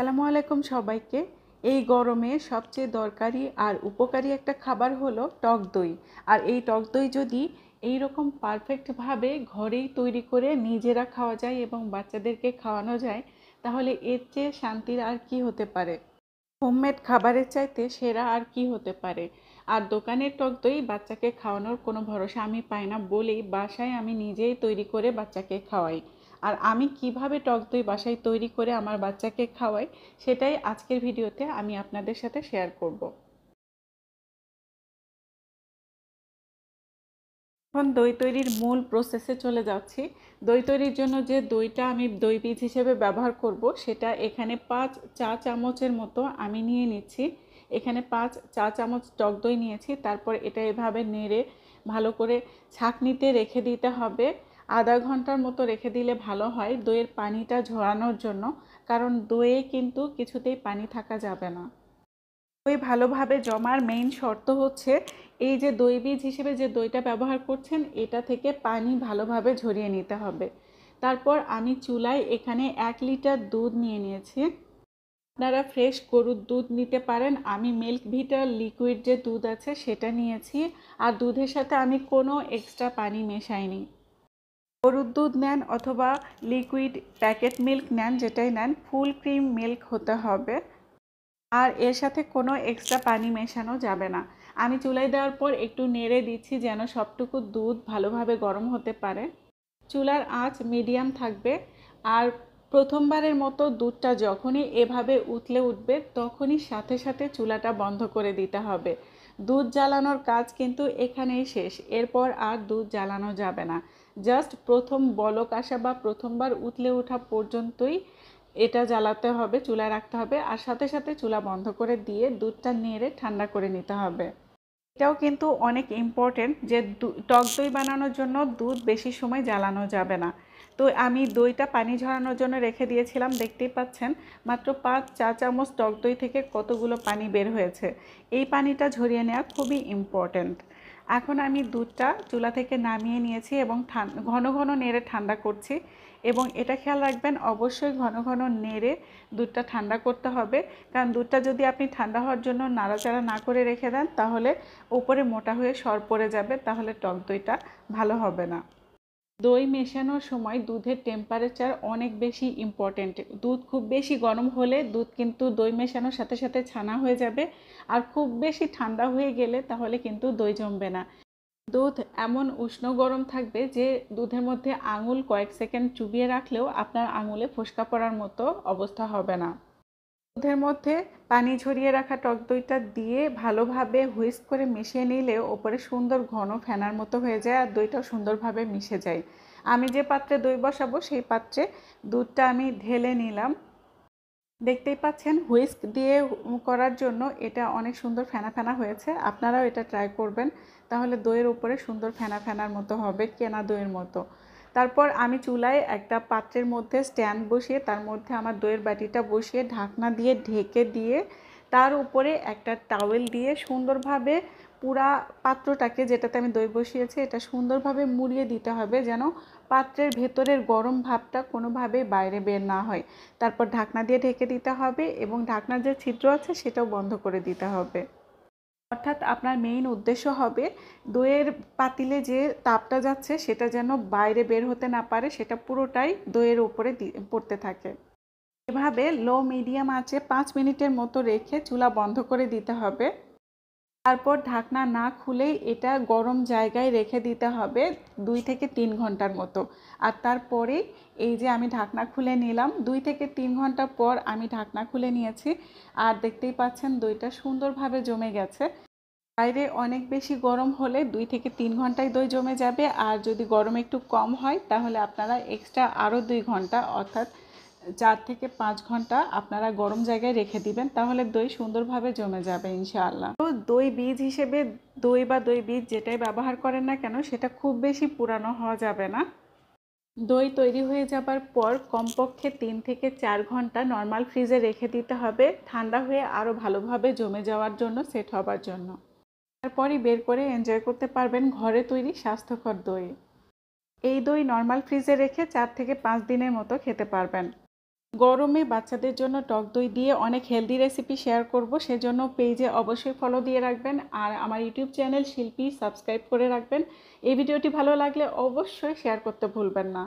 আসসালামু আলাইকুম সবাইকে এই গরমে সবচেয়ে দরকারি আর উপকারী একটা খাবার হলো টক দই আর এই টক দই যদি এই রকম পারফেক্টভাবে ঘরেই তৈরি করে নিজেরা খাওয়া যায় এবং বাচ্চাদেরকে খাওয়ানো যায় তাহলে এর চেয়ে শান্তির আর কি হতে পারে হোমমেড খাবারের চাইতে সেরা আর কি হতে পারে আর দোকানের টক দই বাচ্চাকে খাওয়ানোর কোনো ভরসা আমি পাই না বলেই বাসায় আমি নিজেই তৈরি করে বাচ্চাকে খাওয়াই আর আমি কিভাবে টক দই বাসায় তৈরি করে আমার বাচ্চাকে খাওয়াই সেটাই আজকের ভিডিওতে আমি আপনাদের সাথে শেয়ার করব। এখন দই তৈরির মূল প্রসেসে চলে যাচ্ছি দই তৈরির জন্য যে দইটা আমি দই বীজ হিসেবে ব্যবহার করব সেটা এখানে পাঁচ চা চামচের মতো আমি নিয়ে নিচ্ছি এখানে পাঁচ চা চামচ টক দই নিয়েছি তারপর এটা এভাবে নেড়ে ভালো করে ছাঁকনিতে রেখে দিতে হবে আধা ঘন্টার মতো রেখে দিলে ভালো হয় দইয়ের পানিটা ঝরানোর জন্য কারণ দইয়ে কিন্তু কিছুতেই পানি থাকা যাবে না দই ভালোভাবে জমার মেইন শর্ত হচ্ছে এই যে দই বীজ হিসেবে যে দইটা ব্যবহার করছেন এটা থেকে পানি ভালোভাবে ঝরিয়ে নিতে হবে তারপর আমি চুলায় এখানে এক লিটার দুধ নিয়ে নিয়েছি আপনারা ফ্রেশ গরুর দুধ নিতে পারেন আমি মিল্ক ভিটার লিকুইড যে দুধ আছে সেটা নিয়েছি আর দুধের সাথে আমি কোনো এক্সট্রা পানি মেশাইনি গরুর দুধ নেন অথবা লিকুইড প্যাকেট মিল্ক নেন যেটাই নেন ফুল ক্রিম মিল্ক হতে হবে আর এর সাথে কোনো এক্সট্রা পানি মেশানো যাবে না আমি চুলায় দেওয়ার পর একটু নেড়ে দিচ্ছি যেন সবটুকু দুধ ভালোভাবে গরম হতে পারে চুলার আঁচ মিডিয়াম থাকবে আর প্রথমবারের মতো দুধটা যখনই এভাবে উতলে উঠবে তখনই সাথে সাথে চুলাটা বন্ধ করে দিতে হবে দুধ জ্বালানোর কাজ কিন্তু এখানেই শেষ এরপর আর দুধ জ্বালানো যাবে না জাস্ট প্রথম বলক আসা বা প্রথমবার উতলে ওঠা পর্যন্তই এটা জ্বালাতে হবে চুলায় রাখতে হবে আর সাথে সাথে চুলা বন্ধ করে দিয়ে দুধটা নেড়ে ঠান্ডা করে নিতে হবে এটাও কিন্তু অনেক ইম্পর্টেন্ট যে টক দই বানানোর জন্য দুধ বেশি সময় জ্বালানো যাবে না তো আমি দইটা পানি ঝরানোর জন্য রেখে দিয়েছিলাম দেখতেই পাচ্ছেন মাত্র পাঁচ চা চামচ টক দই থেকে কতগুলো পানি বের হয়েছে এই পানিটা ঝরিয়ে নেওয়া খুবই ইম্পর্টেন্ট এখন আমি দুধটা চুলা থেকে নামিয়ে নিয়েছি এবং ঘন ঘন নেড়ে ঠান্ডা করছি এবং এটা খেয়াল রাখবেন অবশ্যই ঘন ঘন নেড়ে দুধটা ঠান্ডা করতে হবে কারণ দুধটা যদি আপনি ঠান্ডা হওয়ার জন্য নাড়াচাড়া না করে রেখে দেন তাহলে উপরে মোটা হয়ে সর পড়ে যাবে তাহলে টক দইটা ভালো হবে না দই মেশানোর সময় দুধের টেম্পারেচার অনেক বেশি ইম্পর্ট্যান্ট দুধ খুব বেশি গরম হলে দুধ কিন্তু দই মেশানোর সাথে সাথে ছানা হয়ে যাবে আর খুব বেশি ঠান্ডা হয়ে গেলে তাহলে কিন্তু দই জমবে না দুধ এমন উষ্ণ গরম থাকবে যে দুধের মধ্যে আঙুল কয়েক সেকেন্ড চুবিয়ে রাখলেও আপনার আঙুলে ফোসকা পড়ার মতো অবস্থা হবে না দুধের মধ্যে পানি ঝরিয়ে রাখা টক দইটা দিয়ে ভালোভাবে হুইস্ক করে মিশিয়ে নিলে ওপরে সুন্দর ঘন ফেনার মতো হয়ে যায় আর দইটাও সুন্দরভাবে মিশে যায় আমি যে পাত্রে দই বসাবো সেই পাত্রে দুধটা আমি ঢেলে নিলাম দেখতেই পাচ্ছেন হুইস্ক দিয়ে করার জন্য এটা অনেক সুন্দর ফেনা ফেনা হয়েছে আপনারাও এটা ট্রাই করবেন তাহলে দইয়ের উপরে সুন্দর ফেনা ফেনার মতো হবে কেনা দইয়ের মতো তারপর আমি চুলায় একটা পাত্রের মধ্যে স্ট্যান্ড বসিয়ে তার মধ্যে আমার দইয়ের বাটিটা বসিয়ে ঢাকনা দিয়ে ঢেকে দিয়ে তার উপরে একটা টাওয়েল দিয়ে সুন্দরভাবে পুরা পাত্রটাকে যেটাতে আমি দই বসিয়েছি এটা সুন্দরভাবে মুড়িয়ে দিতে হবে যেন পাত্রের ভেতরের গরম ভাবটা কোনোভাবেই বাইরে বের না হয় তারপর ঢাকনা দিয়ে ঢেকে দিতে হবে এবং ঢাকনার যে ছিদ্র আছে সেটাও বন্ধ করে দিতে হবে অর্থাৎ আপনার মেইন উদ্দেশ্য হবে দইয়ের পাতিলে যে তাপটা যাচ্ছে সেটা যেন বাইরে বের হতে না পারে সেটা পুরোটাই দইয়ের উপরে পড়তে থাকে এভাবে লো মিডিয়াম আঁচে পাঁচ মিনিটের মতো রেখে চুলা বন্ধ করে দিতে হবে তারপর ঢাকনা না খুলেই এটা গরম জায়গায় রেখে দিতে হবে দুই থেকে তিন ঘন্টার মতো আর তারপরে এই যে আমি ঢাকনা খুলে নিলাম দুই থেকে তিন ঘন্টা পর আমি ঢাকনা খুলে নিয়েছি আর দেখতেই পাচ্ছেন দইটা সুন্দরভাবে জমে গেছে বাইরে অনেক বেশি গরম হলে দুই থেকে তিন ঘন্টায় দই জমে যাবে আর যদি গরম একটু কম হয় তাহলে আপনারা এক্সট্রা আরও দুই ঘন্টা অর্থাৎ চার থেকে পাঁচ ঘন্টা আপনারা গরম জায়গায় রেখে দিবেন তাহলে দই সুন্দরভাবে জমে যাবে ইনশাআল্লাহ তো দই বীজ হিসেবে দই বা দই বীজ যেটাই ব্যবহার করেন না কেন সেটা খুব বেশি পুরানো হওয়া যাবে না দই তৈরি হয়ে যাবার পর কমপক্ষে তিন থেকে চার ঘন্টা নর্মাল ফ্রিজে রেখে দিতে হবে ঠান্ডা হয়ে আরও ভালোভাবে জমে যাওয়ার জন্য সেট হবার জন্য তারপরই বের করে এনজয় করতে পারবেন ঘরে তৈরি স্বাস্থ্যকর দই এই দই নর্মাল ফ্রিজে রেখে চার থেকে পাঁচ দিনের মতো খেতে পারবেন গরমে বাচ্চাদের জন্য টক দই দিয়ে অনেক হেলদি রেসিপি শেয়ার করব সেজন্য পেজে অবশ্যই ফলো দিয়ে রাখবেন আর আমার ইউটিউব চ্যানেল শিল্পী সাবস্ক্রাইব করে রাখবেন এই ভিডিওটি ভালো লাগলে অবশ্যই শেয়ার করতে ভুলবেন না